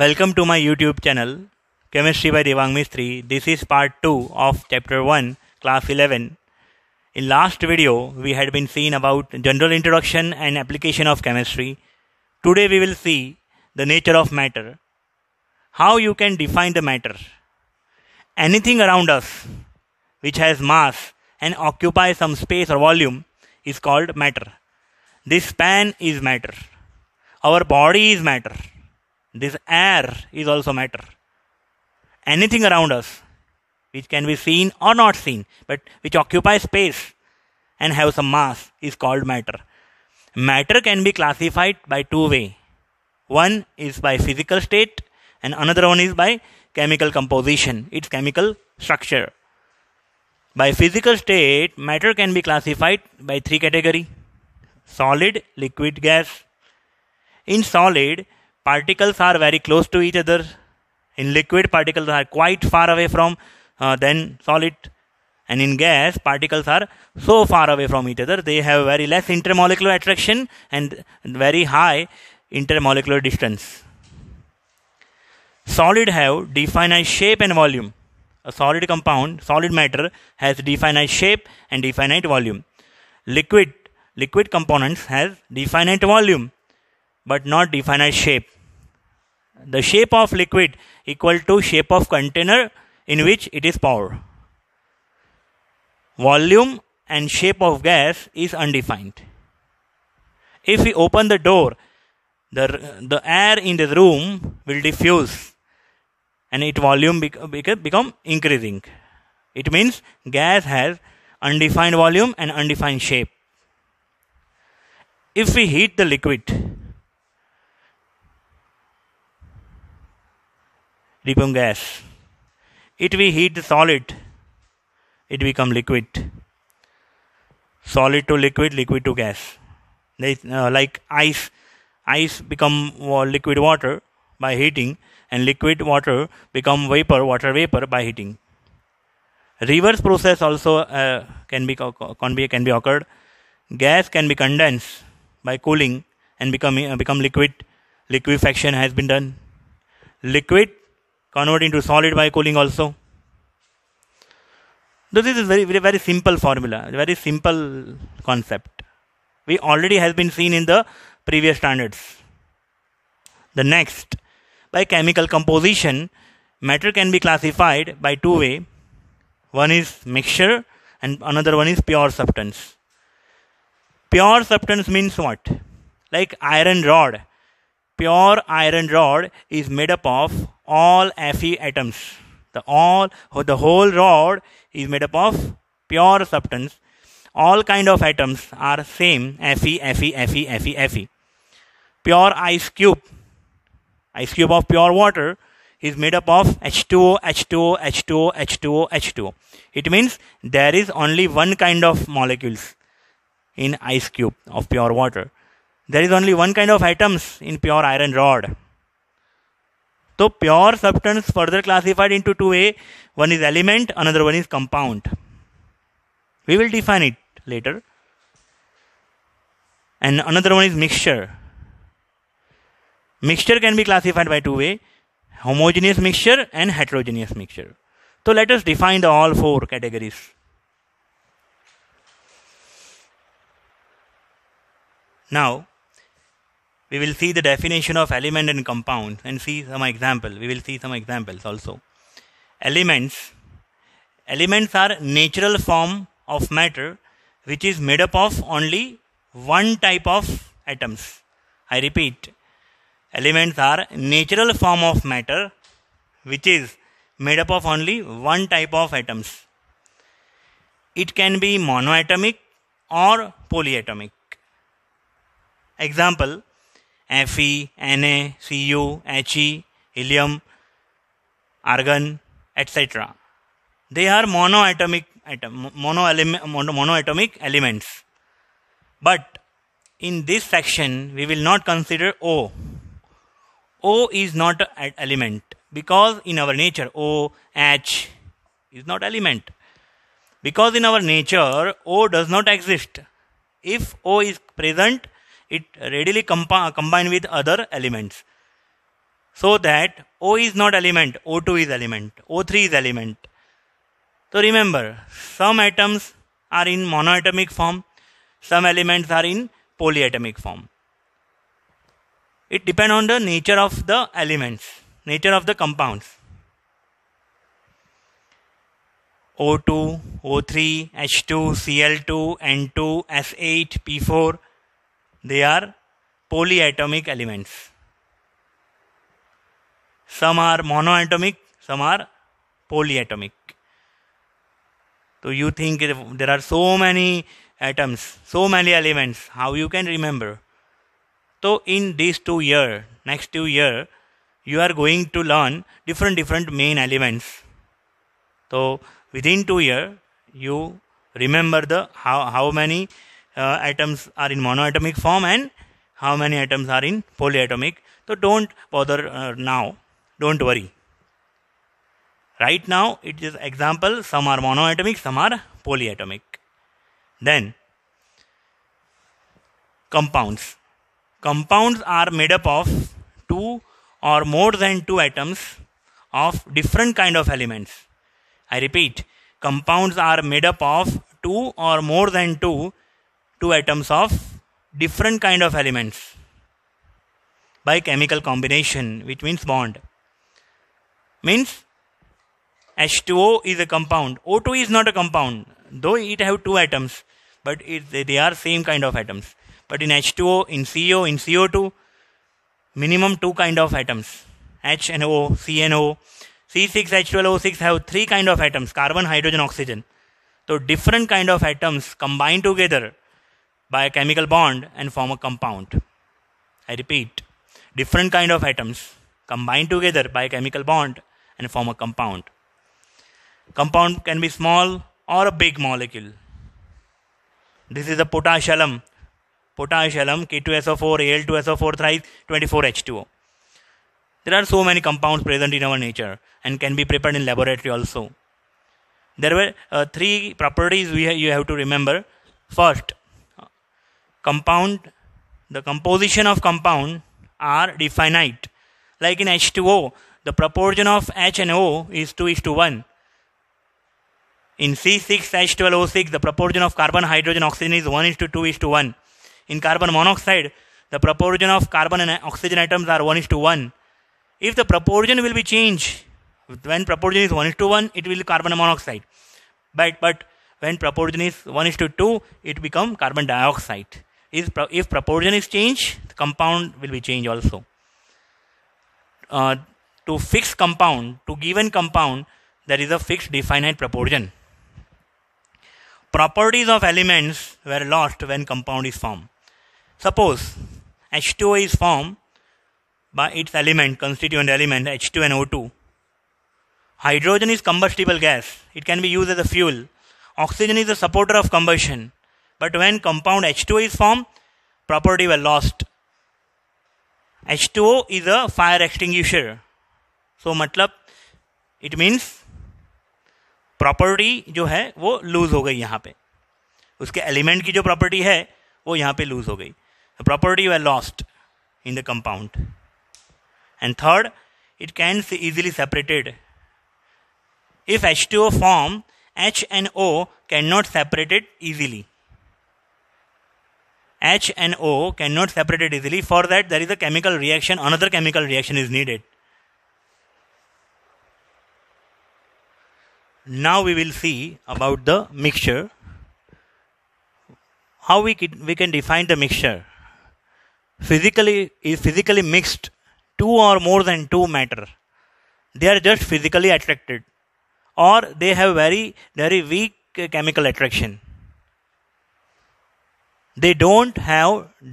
Welcome to my YouTube channel, Chemistry by Devang Mistry. This is part 2 of chapter 1, class 11. In last video, we had been seen about general introduction and application of chemistry. Today we will see the nature of matter. How you can define the matter. Anything around us which has mass and occupies some space or volume is called matter. This pan is matter. Our body is matter this air is also matter. Anything around us, which can be seen or not seen, but which occupies space and have some mass, is called matter. Matter can be classified by two way. One is by physical state, and another one is by chemical composition, its chemical structure. By physical state, matter can be classified by three category: solid, liquid, gas. In solid, particles are very close to each other in liquid particles are quite far away from uh, then solid and in gas particles are so far away from each other they have very less intermolecular attraction and very high intermolecular distance solid have definite shape and volume a solid compound solid matter has definite shape and definite volume liquid liquid components has definite volume but not definite shape the shape of liquid equal to shape of container in which it is poured. Volume and shape of gas is undefined. If we open the door, the, the air in the room will diffuse and its volume bec- become increasing. It means gas has undefined volume and undefined shape. If we heat the liquid, Repum gas. It we heat the solid, it become liquid. Solid to liquid, liquid to gas. Uh, like ice, ice become liquid water by heating, and liquid water become vapor, water vapor by heating. Reverse process also uh, can be can be can be occurred. Gas can be condensed by cooling and become become liquid. Liquefaction has been done. Liquid convert into solid by cooling also. So this is very, very very simple formula, very simple concept. We already has been seen in the previous standards. The next, by chemical composition, matter can be classified by two way. One is mixture and another one is pure substance. Pure substance means what? Like iron rod. Pure iron rod is made up of all Fe atoms. The all the whole rod is made up of pure substance. All kind of atoms are same Fe, Fe, Fe, Fe, Fe. Pure ice cube, ice cube of pure water is made up of H2O, H2O, H2O, H2O, H2O. It means there is only one kind of molecules in ice cube of pure water. There is only one kind of atoms in pure iron rod. So pure substance further classified into two A. One is element, another one is compound. We will define it later. And another one is mixture. Mixture can be classified by two way homogeneous mixture and heterogeneous mixture. So let us define the all four categories. Now we will see the definition of element and compound and see some example we will see some examples also elements elements are natural form of matter which is made up of only one type of atoms i repeat elements are natural form of matter which is made up of only one type of atoms it can be monoatomic or polyatomic example Fe, Na, Cu, He, helium, argon, etc. They are monoatomic atom, mono element, monoatomic elements. But in this section, we will not consider O. O is not an element because in our nature, O, H is not element. Because in our nature, O does not exist. If O is present, it readily compa- combine with other elements so that O is not element, O2 is element, O3 is element. So remember, some atoms are in monoatomic form, some elements are in polyatomic form. It depends on the nature of the elements, nature of the compounds. O2, O3, H2, Cl2, N2, S8, P4, they are polyatomic elements. Some are monoatomic, some are polyatomic. So you think there are so many atoms, so many elements, how you can remember? So in these two year, next two year, you are going to learn different different main elements. So within two year, you remember the how, how many uh, atoms are in monoatomic form and how many atoms are in polyatomic. So don't bother uh, now. Don't worry. Right now, it is example. Some are monoatomic, some are polyatomic. Then compounds. Compounds are made up of two or more than two atoms of different kind of elements. I repeat, compounds are made up of two or more than two two atoms of different kind of elements by chemical combination which means bond means H2O is a compound O2 is not a compound though it have two atoms but it, they are same kind of atoms but in H2O in CO in CO2 minimum two kind of atoms H and O CNO C6H12O6 have three kind of atoms carbon hydrogen oxygen so different kind of atoms combined together by a chemical bond and form a compound. I repeat, different kind of atoms combine together by a chemical bond and form a compound. Compound can be small or a big molecule. This is a potash alum. Potash alum, K2SO4, Al2SO4, thrice 24H2O. There are so many compounds present in our nature and can be prepared in laboratory also. There were uh, three properties we ha you have to remember. First, compound the composition of compound are definite like in H2O the proportion of H and O is 2 is to 1 in C6H12O6 the proportion of carbon hydrogen oxygen is 1 is to 2 is to 1 in carbon monoxide the proportion of carbon and oxygen atoms are 1 is to 1 if the proportion will be changed when proportion is 1 is to 1 it will be carbon monoxide but but when proportion is 1 is to 2 it become carbon dioxide is if proportion is changed, the compound will be changed also. Uh, to fixed compound, to given compound, there is a fixed definite proportion. Properties of elements were lost when compound is formed. Suppose H2O is formed by its element, constituent element H2NO2. Hydrogen is combustible gas. It can be used as a fuel. Oxygen is a supporter of combustion. But when compound H2 is formed, property were lost. H2O is a fire extinguisher. So मतलब it means property जो है वो loose हो गई यहाँ पे उसके element की जो प्रॉपर्टी है वो यहाँ पे लूज हो गई property they lost in the compound and third it can see easily separated if H two O form H and O can not separated easily H and O cannot separate it easily. For that, there is a chemical reaction, another chemical reaction is needed. Now we will see about the mixture. How we can, we can define the mixture. Physically, is physically mixed two or more than two matter. They are just physically attracted or they have very, very weak chemical attraction they don't have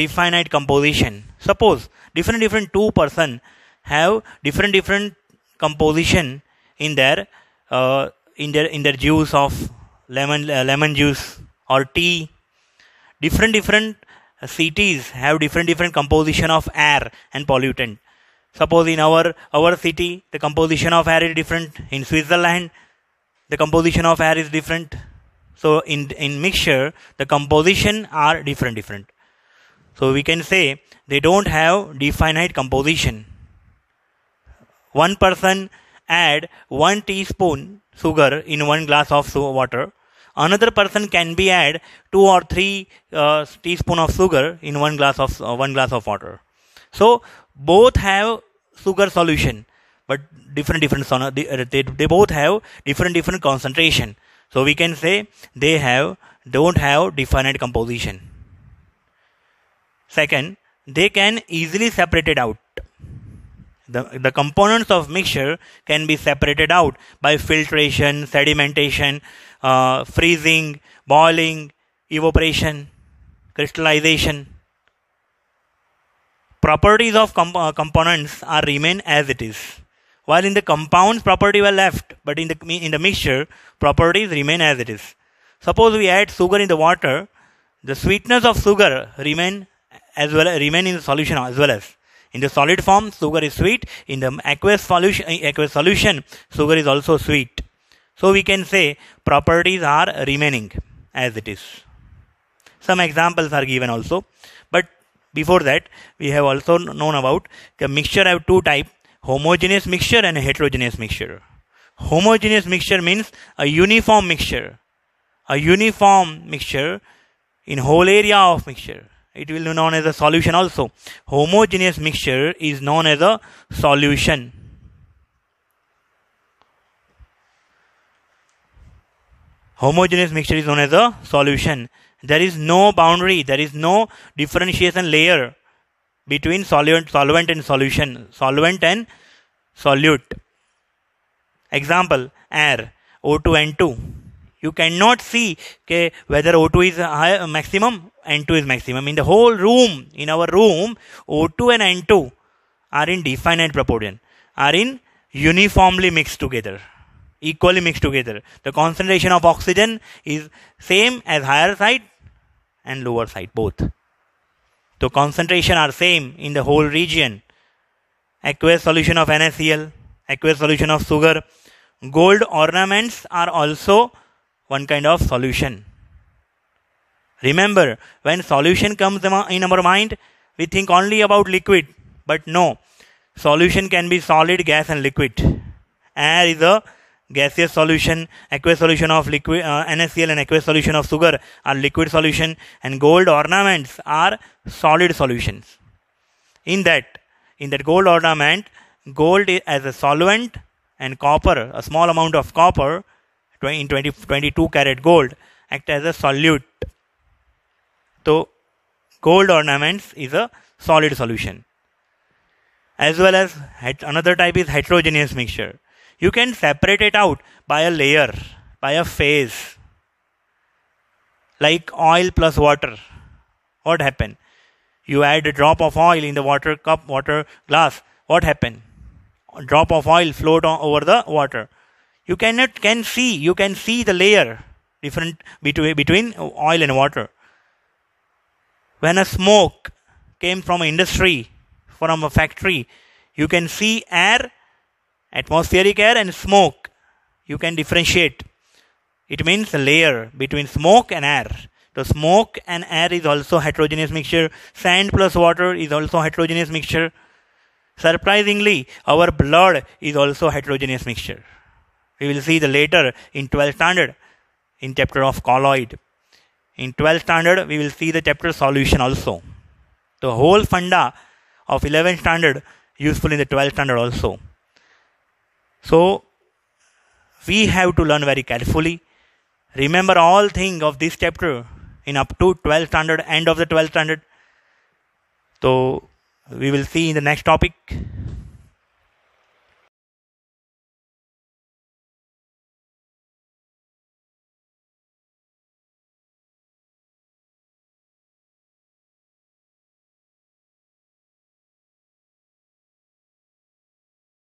definite composition suppose different different two person have different different composition in their uh, in their in their juice of lemon uh, lemon juice or tea different different cities have different different composition of air and pollutant suppose in our our city the composition of air is different in switzerland the composition of air is different so in, in mixture, the composition are different, different. So we can say they don't have definite composition. One person add one teaspoon sugar in one glass of water. Another person can be add two or three uh, teaspoon of sugar in one glass of uh, one glass of water. So both have sugar solution, but different different uh, they, they both have different different concentration so we can say they have don't have definite composition second they can easily separate it out the, the components of mixture can be separated out by filtration sedimentation uh, freezing boiling evaporation crystallization properties of comp- uh, components are remain as it is while in the compounds property were left, but in the, in the mixture properties remain as it is. Suppose we add sugar in the water, the sweetness of sugar remain as well remain in the solution as well as in the solid form sugar is sweet, in the aqueous solution, eh, aqueous solution sugar is also sweet. So we can say properties are remaining as it is. Some examples are given also, but before that we have also known about the mixture have two type homogeneous mixture and a heterogeneous mixture. Homogeneous mixture means a uniform mixture. A uniform mixture in whole area of mixture. It will be known as a solution also. Homogeneous mixture is known as a solution. Homogeneous mixture is known as a solution. There is no boundary, there is no differentiation layer between solvent, solvent and solution, solvent and solute. Example, air, O2, N2. You cannot see okay, whether O2 is high, maximum, N2 is maximum. In the whole room, in our room, O2 and N2 are in definite proportion, are in uniformly mixed together equally mixed together. The concentration of oxygen is same as higher side and lower side both though concentration are same in the whole region. Aqueous solution of NaCl, aqueous solution of sugar, gold ornaments are also one kind of solution. Remember, when solution comes in our mind, we think only about liquid, but no, solution can be solid, gas, and liquid. Air is a gaseous solution, aqueous solution of liquid uh, NaCl and aqueous solution of sugar are liquid solution and gold ornaments are solid solutions. In that, in that gold ornament, gold as a solvent and copper, a small amount of copper in 20, 22 karat gold act as a solute. So gold ornaments is a solid solution. As well as another type is heterogeneous mixture you can separate it out by a layer, by a phase. Like oil plus water. What happened? You add a drop of oil in the water cup, water glass. What happened? A drop of oil float on, over the water. You cannot can see. You can see the layer different between between oil and water. When a smoke came from industry, from a factory, you can see air atmospheric air and smoke you can differentiate it means a layer between smoke and air The smoke and air is also heterogeneous mixture sand plus water is also heterogeneous mixture surprisingly our blood is also heterogeneous mixture we will see the later in 12th standard in chapter of colloid in 12th standard we will see the chapter solution also the whole funda of 11th standard useful in the 12th standard also so we have to learn very carefully. Remember all things of this chapter in up to 12th standard, end of the 12th standard. So we will see in the next topic.